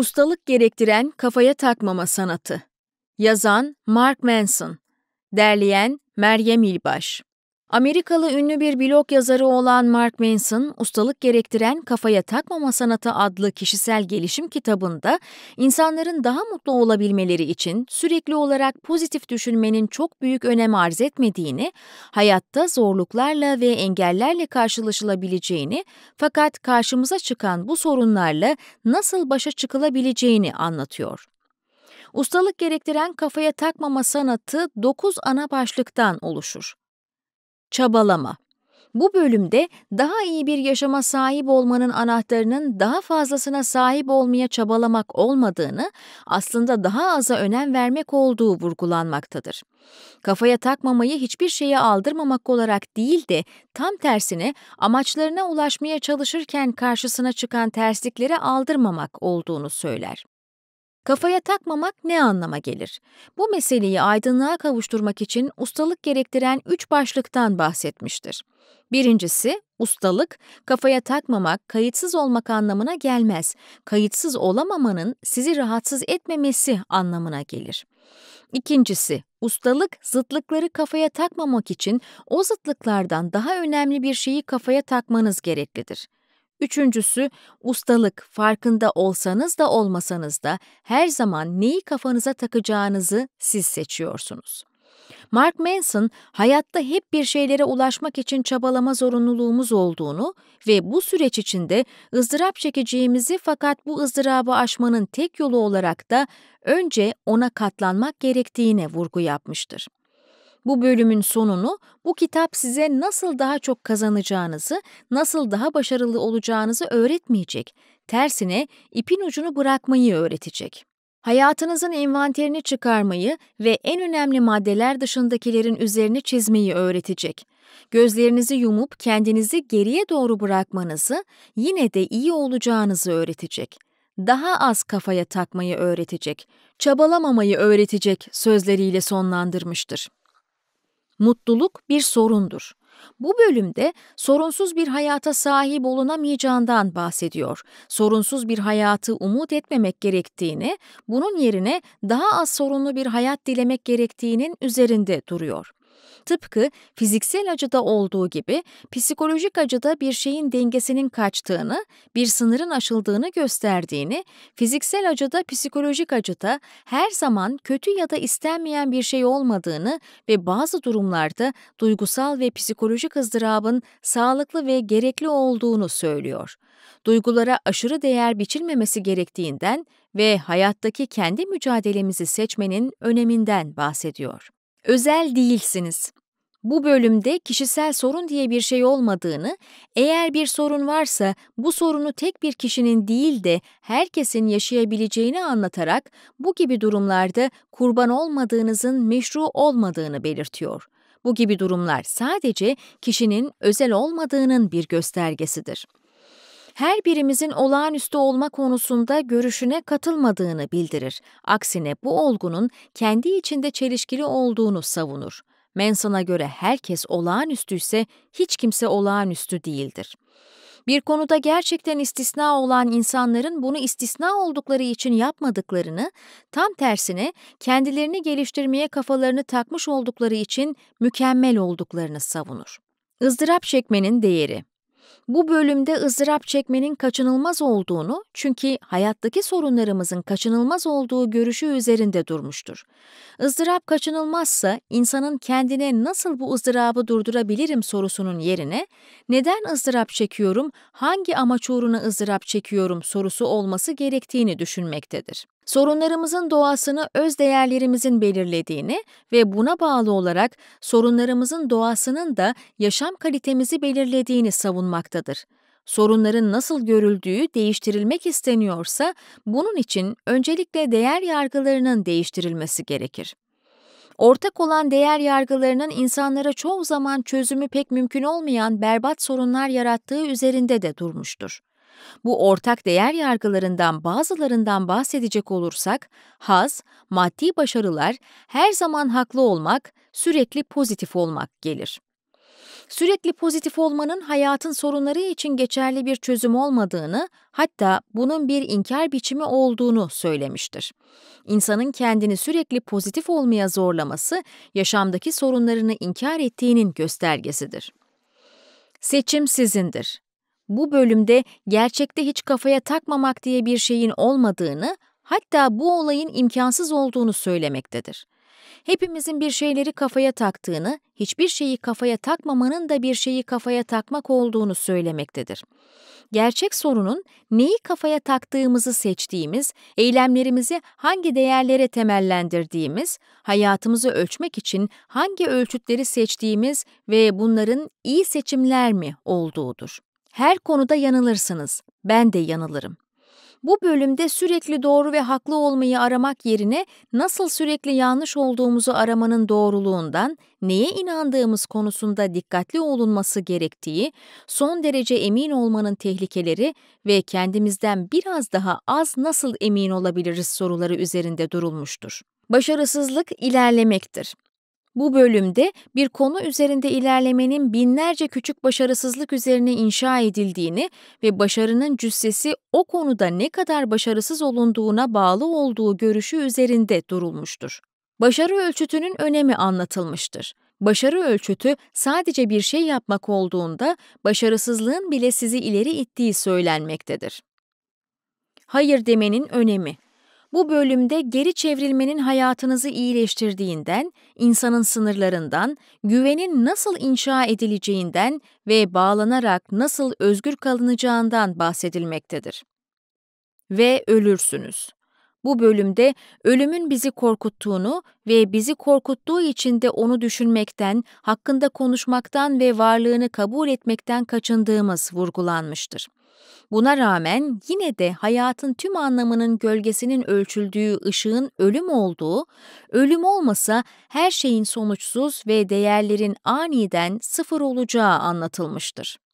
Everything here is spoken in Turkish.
Ustalık gerektiren kafaya takmama sanatı. Yazan Mark Manson. Derleyen Meryem İlbaş. Amerikalı ünlü bir blog yazarı olan Mark Manson, Ustalık Gerektiren Kafaya Takmama Sanatı adlı kişisel gelişim kitabında insanların daha mutlu olabilmeleri için sürekli olarak pozitif düşünmenin çok büyük önem arz etmediğini, hayatta zorluklarla ve engellerle karşılaşılabileceğini fakat karşımıza çıkan bu sorunlarla nasıl başa çıkılabileceğini anlatıyor. Ustalık gerektiren kafaya takmama sanatı 9 ana başlıktan oluşur çabalama. Bu bölümde daha iyi bir yaşama sahip olmanın anahtarının daha fazlasına sahip olmaya çabalamak olmadığını, aslında daha aza önem vermek olduğu vurgulanmaktadır. Kafaya takmamayı hiçbir şeye aldırmamak olarak değil de tam tersine amaçlarına ulaşmaya çalışırken karşısına çıkan tersliklere aldırmamak olduğunu söyler. Kafaya takmamak ne anlama gelir? Bu meseleyi aydınlığa kavuşturmak için ustalık gerektiren üç başlıktan bahsetmiştir. Birincisi, ustalık, kafaya takmamak, kayıtsız olmak anlamına gelmez. Kayıtsız olamamanın sizi rahatsız etmemesi anlamına gelir. İkincisi, ustalık zıtlıkları kafaya takmamak için o zıtlıklardan daha önemli bir şeyi kafaya takmanız gereklidir. Üçüncüsü, ustalık, farkında olsanız da olmasanız da her zaman neyi kafanıza takacağınızı siz seçiyorsunuz. Mark Manson, hayatta hep bir şeylere ulaşmak için çabalama zorunluluğumuz olduğunu ve bu süreç içinde ızdırap çekeceğimizi fakat bu ızdırabı aşmanın tek yolu olarak da önce ona katlanmak gerektiğine vurgu yapmıştır. Bu bölümün sonunu bu kitap size nasıl daha çok kazanacağınızı, nasıl daha başarılı olacağınızı öğretmeyecek. Tersine ipin ucunu bırakmayı öğretecek. Hayatınızın envanterini çıkarmayı ve en önemli maddeler dışındakilerin üzerine çizmeyi öğretecek. Gözlerinizi yumup kendinizi geriye doğru bırakmanızı, yine de iyi olacağınızı öğretecek. Daha az kafaya takmayı öğretecek, çabalamamayı öğretecek sözleriyle sonlandırmıştır mutluluk bir sorundur. Bu bölümde sorunsuz bir hayata sahip olunamayacağından bahsediyor. Sorunsuz bir hayatı umut etmemek gerektiğini, bunun yerine daha az sorunlu bir hayat dilemek gerektiğinin üzerinde duruyor. Tıpkı fiziksel acıda olduğu gibi psikolojik acıda bir şeyin dengesinin kaçtığını, bir sınırın aşıldığını gösterdiğini, fiziksel acıda psikolojik acıda her zaman kötü ya da istenmeyen bir şey olmadığını ve bazı durumlarda duygusal ve psikolojik ızdırabın sağlıklı ve gerekli olduğunu söylüyor. Duygulara aşırı değer biçilmemesi gerektiğinden ve hayattaki kendi mücadelemizi seçmenin öneminden bahsediyor özel değilsiniz. Bu bölümde kişisel sorun diye bir şey olmadığını, eğer bir sorun varsa bu sorunu tek bir kişinin değil de herkesin yaşayabileceğini anlatarak bu gibi durumlarda kurban olmadığınızın meşru olmadığını belirtiyor. Bu gibi durumlar sadece kişinin özel olmadığının bir göstergesidir her birimizin olağanüstü olma konusunda görüşüne katılmadığını bildirir. Aksine bu olgunun kendi içinde çelişkili olduğunu savunur. Manson'a göre herkes olağanüstü ise hiç kimse olağanüstü değildir. Bir konuda gerçekten istisna olan insanların bunu istisna oldukları için yapmadıklarını, tam tersine kendilerini geliştirmeye kafalarını takmış oldukları için mükemmel olduklarını savunur. Izdırap çekmenin değeri bu bölümde ızdırap çekmenin kaçınılmaz olduğunu çünkü hayattaki sorunlarımızın kaçınılmaz olduğu görüşü üzerinde durmuştur. Izdırap kaçınılmazsa insanın kendine nasıl bu ızdırabı durdurabilirim sorusunun yerine neden ızdırap çekiyorum, hangi amaç uğruna ızdırap çekiyorum sorusu olması gerektiğini düşünmektedir sorunlarımızın doğasını öz değerlerimizin belirlediğini ve buna bağlı olarak sorunlarımızın doğasının da yaşam kalitemizi belirlediğini savunmaktadır. Sorunların nasıl görüldüğü değiştirilmek isteniyorsa bunun için öncelikle değer yargılarının değiştirilmesi gerekir. Ortak olan değer yargılarının insanlara çoğu zaman çözümü pek mümkün olmayan berbat sorunlar yarattığı üzerinde de durmuştur. Bu ortak değer yargılarından bazılarından bahsedecek olursak, haz, maddi başarılar, her zaman haklı olmak, sürekli pozitif olmak gelir. Sürekli pozitif olmanın hayatın sorunları için geçerli bir çözüm olmadığını, hatta bunun bir inkar biçimi olduğunu söylemiştir. İnsanın kendini sürekli pozitif olmaya zorlaması, yaşamdaki sorunlarını inkar ettiğinin göstergesidir. Seçim sizindir bu bölümde gerçekte hiç kafaya takmamak diye bir şeyin olmadığını, hatta bu olayın imkansız olduğunu söylemektedir. Hepimizin bir şeyleri kafaya taktığını, hiçbir şeyi kafaya takmamanın da bir şeyi kafaya takmak olduğunu söylemektedir. Gerçek sorunun neyi kafaya taktığımızı seçtiğimiz, eylemlerimizi hangi değerlere temellendirdiğimiz, hayatımızı ölçmek için hangi ölçütleri seçtiğimiz ve bunların iyi seçimler mi olduğudur. Her konuda yanılırsınız. Ben de yanılırım. Bu bölümde sürekli doğru ve haklı olmayı aramak yerine nasıl sürekli yanlış olduğumuzu aramanın doğruluğundan, neye inandığımız konusunda dikkatli olunması gerektiği, son derece emin olmanın tehlikeleri ve kendimizden biraz daha az nasıl emin olabiliriz soruları üzerinde durulmuştur. Başarısızlık ilerlemektir. Bu bölümde bir konu üzerinde ilerlemenin binlerce küçük başarısızlık üzerine inşa edildiğini ve başarının cüssesi o konuda ne kadar başarısız olunduğuna bağlı olduğu görüşü üzerinde durulmuştur. Başarı ölçütünün önemi anlatılmıştır. Başarı ölçütü sadece bir şey yapmak olduğunda başarısızlığın bile sizi ileri ittiği söylenmektedir. Hayır demenin önemi bu bölümde geri çevrilmenin hayatınızı iyileştirdiğinden, insanın sınırlarından, güvenin nasıl inşa edileceğinden ve bağlanarak nasıl özgür kalınacağından bahsedilmektedir. Ve ölürsünüz. Bu bölümde ölümün bizi korkuttuğunu ve bizi korkuttuğu için de onu düşünmekten, hakkında konuşmaktan ve varlığını kabul etmekten kaçındığımız vurgulanmıştır. Buna rağmen yine de hayatın tüm anlamının gölgesinin ölçüldüğü ışığın ölüm olduğu, ölüm olmasa her şeyin sonuçsuz ve değerlerin aniden sıfır olacağı anlatılmıştır.